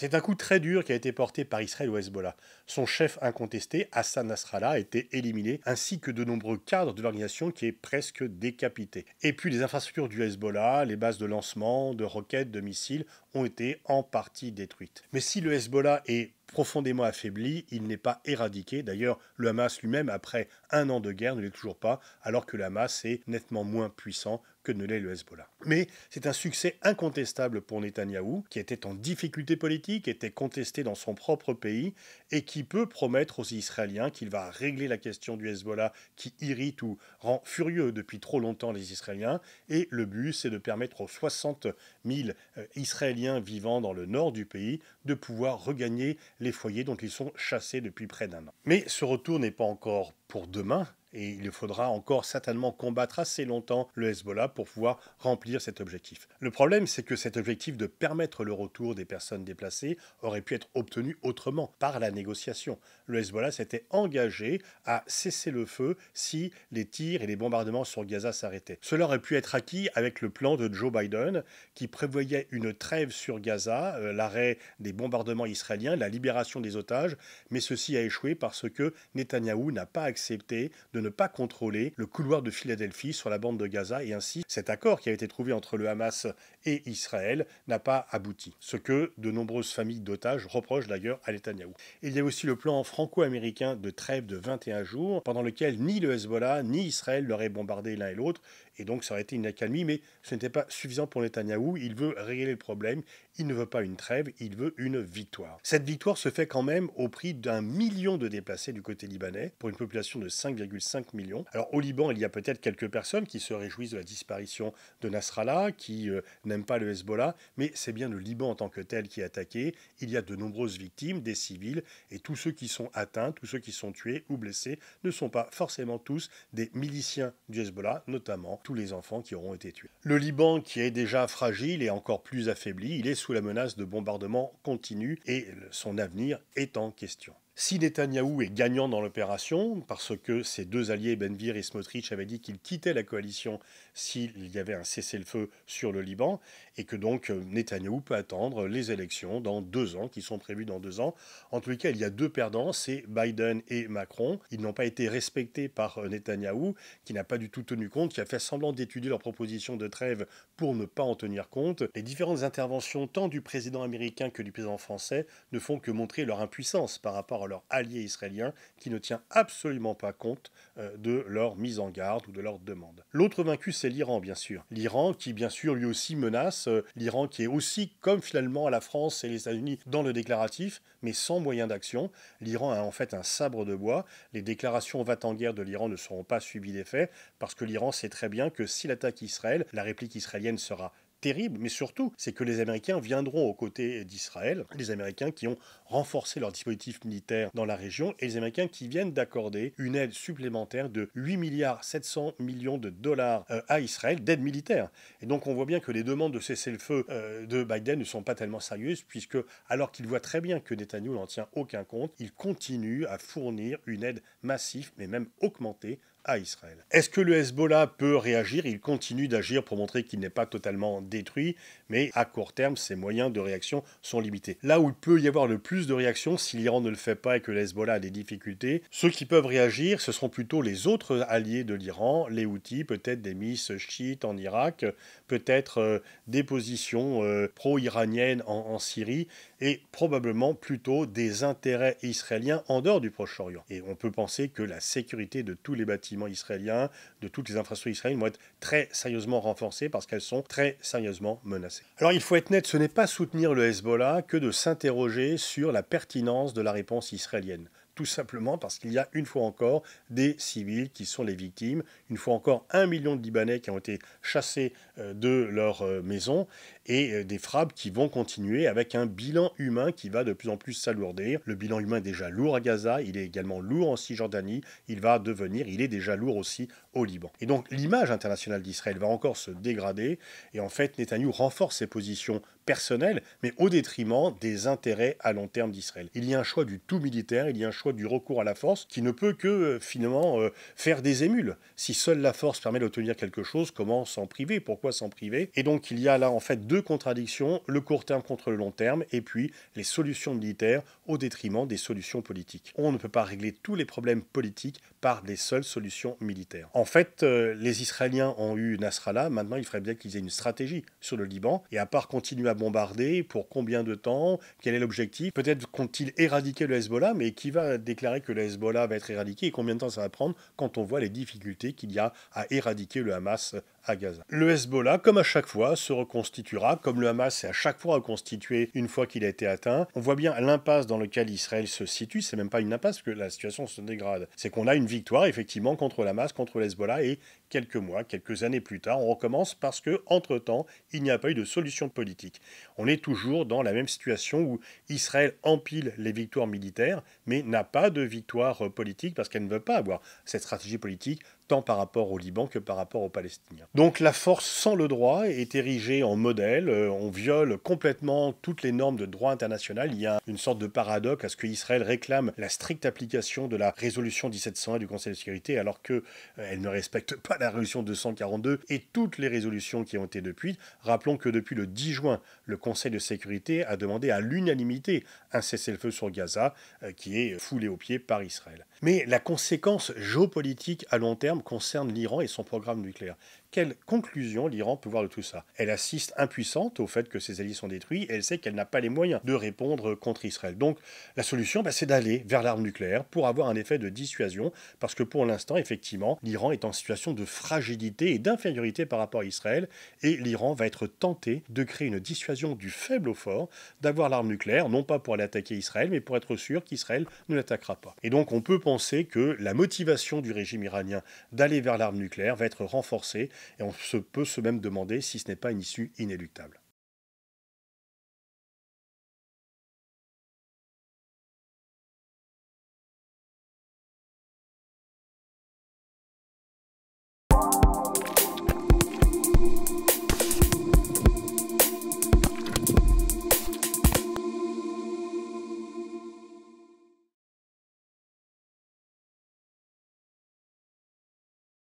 C'est un coup très dur qui a été porté par Israël au Hezbollah. Son chef incontesté, Hassan Nasrallah, a été éliminé, ainsi que de nombreux cadres de l'organisation qui est presque décapité. Et puis les infrastructures du Hezbollah, les bases de lancement, de roquettes, de missiles, ont été en partie détruites. Mais si le Hezbollah est profondément affaibli, il n'est pas éradiqué. D'ailleurs, le Hamas lui-même, après un an de guerre, ne l'est toujours pas, alors que le Hamas est nettement moins puissant que ne l'est le Hezbollah. Mais c'est un succès incontestable pour Netanyahou, qui était en difficulté politique, était contesté dans son propre pays, et qui peut promettre aux Israéliens qu'il va régler la question du Hezbollah qui irrite ou rend furieux depuis trop longtemps les Israéliens. Et le but, c'est de permettre aux 60 000 euh, Israéliens vivant dans le nord du pays de pouvoir regagner les foyers dont ils sont chassés depuis près d'un an. Mais ce retour n'est pas encore pour demain, et il faudra encore certainement combattre assez longtemps le Hezbollah pour pouvoir remplir cet objectif. Le problème, c'est que cet objectif de permettre le retour des personnes déplacées aurait pu être obtenu autrement, par la négociation. Le Hezbollah s'était engagé à cesser le feu si les tirs et les bombardements sur Gaza s'arrêtaient. Cela aurait pu être acquis avec le plan de Joe Biden qui prévoyait une trêve sur Gaza, euh, l'arrêt des bombardements israéliens, la libération des otages, mais ceci a échoué parce que Netanyahou n'a pas accepté de de ne pas contrôler le couloir de Philadelphie sur la bande de Gaza et ainsi cet accord qui a été trouvé entre le Hamas et Israël n'a pas abouti. Ce que de nombreuses familles d'otages reprochent d'ailleurs à Netanyahou. Il y a aussi le plan franco-américain de trêve de 21 jours pendant lequel ni le Hezbollah ni Israël n'auraient bombardé l'un et l'autre et donc, ça aurait été une accalmie, mais ce n'était pas suffisant pour Netanyahou. Il veut régler le problème. Il ne veut pas une trêve, il veut une victoire. Cette victoire se fait quand même au prix d'un million de déplacés du côté libanais, pour une population de 5,5 millions. Alors, au Liban, il y a peut-être quelques personnes qui se réjouissent de la disparition de Nasrallah, qui n'aime euh, n'aiment pas le Hezbollah, mais c'est bien le Liban en tant que tel qui est attaqué. Il y a de nombreuses victimes, des civils, et tous ceux qui sont atteints, tous ceux qui sont tués ou blessés, ne sont pas forcément tous des miliciens du Hezbollah, notamment les enfants qui auront été tués. Le Liban, qui est déjà fragile et encore plus affaibli, il est sous la menace de bombardements continus et son avenir est en question. Si Netanyahou est gagnant dans l'opération, parce que ses deux alliés, Benvir et Smotrich, avaient dit qu'ils quittaient la coalition s'il y avait un cessez-le-feu sur le Liban, et que donc euh, Netanyahou peut attendre les élections dans deux ans, qui sont prévues dans deux ans. En tout cas, il y a deux perdants, c'est Biden et Macron. Ils n'ont pas été respectés par euh, Netanyahou, qui n'a pas du tout tenu compte, qui a fait semblant d'étudier leur proposition de trêve pour ne pas en tenir compte. Les différentes interventions, tant du président américain que du président français, ne font que montrer leur impuissance par rapport à leur allié israélien qui ne tient absolument pas compte euh, de leur mise en garde ou de leur demande. L'autre vaincu, c'est l'Iran, bien sûr. L'Iran qui, bien sûr, lui aussi menace, euh, l'Iran qui est aussi, comme finalement la France et les États-Unis, dans le déclaratif, mais sans moyen d'action. L'Iran a en fait un sabre de bois. Les déclarations va en guerre de l'Iran ne seront pas subies d'effet, parce que l'Iran sait très bien que s'il attaque Israël, la réplique israélienne sera terrible, mais surtout, c'est que les Américains viendront aux côtés d'Israël, les Américains qui ont renforcé leur dispositif militaire dans la région, et les Américains qui viennent d'accorder une aide supplémentaire de 8 milliards 700 millions de dollars euh, à Israël d'aide militaire. Et donc on voit bien que les demandes de cesser le feu euh, de Biden ne sont pas tellement sérieuses, puisque alors qu'il voit très bien que Netanyahu n'en tient aucun compte, il continue à fournir une aide massive, mais même augmentée, Israël. Est-ce que le Hezbollah peut réagir Il continue d'agir pour montrer qu'il n'est pas totalement détruit, mais à court terme, ses moyens de réaction sont limités. Là où il peut y avoir le plus de réactions, si l'Iran ne le fait pas et que le Hezbollah a des difficultés, ceux qui peuvent réagir, ce seront plutôt les autres alliés de l'Iran, les Houthis, peut-être des misses chiites en Irak, peut-être euh, des positions euh, pro-iraniennes en Syrie, et probablement plutôt des intérêts israéliens en dehors du Proche-Orient. Et on peut penser que la sécurité de tous les bâtiments israéliens, de toutes les infrastructures israéliennes vont être très sérieusement renforcées parce qu'elles sont très sérieusement menacées. Alors il faut être net, ce n'est pas soutenir le Hezbollah que de s'interroger sur la pertinence de la réponse israélienne tout simplement parce qu'il y a une fois encore des civils qui sont les victimes, une fois encore un million de Libanais qui ont été chassés euh, de leur euh, maison et euh, des frappes qui vont continuer avec un bilan humain qui va de plus en plus s'alourdir. Le bilan humain est déjà lourd à Gaza, il est également lourd en Cisjordanie, il va devenir, il est déjà lourd aussi au Liban. Et donc l'image internationale d'Israël va encore se dégrader et en fait Netanyahu renforce ses positions personnelles mais au détriment des intérêts à long terme d'Israël. Il y a un choix du tout militaire, il y a un choix du recours à la force qui ne peut que euh, finalement euh, faire des émules. Si seule la force permet d'obtenir quelque chose, comment s'en priver Pourquoi s'en priver Et donc il y a là en fait deux contradictions, le court terme contre le long terme, et puis les solutions militaires au détriment des solutions politiques. On ne peut pas régler tous les problèmes politiques par des seules solutions militaires. En fait, euh, les Israéliens ont eu Nasrallah, maintenant il ferait bien qu'ils aient une stratégie sur le Liban, et à part continuer à bombarder, pour combien de temps, quel est l'objectif peut être qu'ont-ils éradiqué éradiquer le Hezbollah, mais qui va déclarer que le Hezbollah va être éradiqué et combien de temps ça va prendre quand on voit les difficultés qu'il y a à éradiquer le Hamas à Gaza. Le Hezbollah, comme à chaque fois, se reconstituera, comme le Hamas s'est à chaque fois reconstitué une fois qu'il a été atteint. On voit bien l'impasse dans laquelle Israël se situe, c'est même pas une impasse que la situation se dégrade. C'est qu'on a une victoire effectivement contre le Hamas, contre le Hezbollah et quelques mois, quelques années plus tard, on recommence parce que entre-temps, il n'y a pas eu de solution politique. On est toujours dans la même situation où Israël empile les victoires militaires mais n'a pas de victoire euh, politique parce qu'elle ne veut pas avoir cette stratégie politique tant par rapport au Liban que par rapport aux Palestiniens. Donc la force sans le droit est érigée en modèle, euh, on viole complètement toutes les normes de droit international, il y a une sorte de paradoxe à ce que Israël réclame la stricte application de la résolution 1701 du Conseil de sécurité alors qu'elle euh, ne respecte pas la résolution 242 et toutes les résolutions qui ont été depuis. Rappelons que depuis le 10 juin, le Conseil de sécurité a demandé à l'unanimité un cessez-le-feu sur Gaza euh, qui est foulé aux pieds par Israël. Mais la conséquence géopolitique à long terme concerne l'Iran et son programme nucléaire. Quelle conclusion l'Iran peut voir de tout ça Elle assiste impuissante au fait que ses alliés sont détruits et elle sait qu'elle n'a pas les moyens de répondre contre Israël. Donc la solution, bah, c'est d'aller vers l'arme nucléaire pour avoir un effet de dissuasion, parce que pour l'instant, effectivement, l'Iran est en situation de fragilité et d'infériorité par rapport à Israël, et l'Iran va être tenté de créer une dissuasion du faible au fort, d'avoir l'arme nucléaire, non pas pour aller attaquer Israël, mais pour être sûr qu'Israël ne l'attaquera pas. Et donc on peut penser que la motivation du régime iranien d'aller vers l'arme nucléaire va être renforcée et on se peut se même demander si ce n'est pas une issue inéluctable.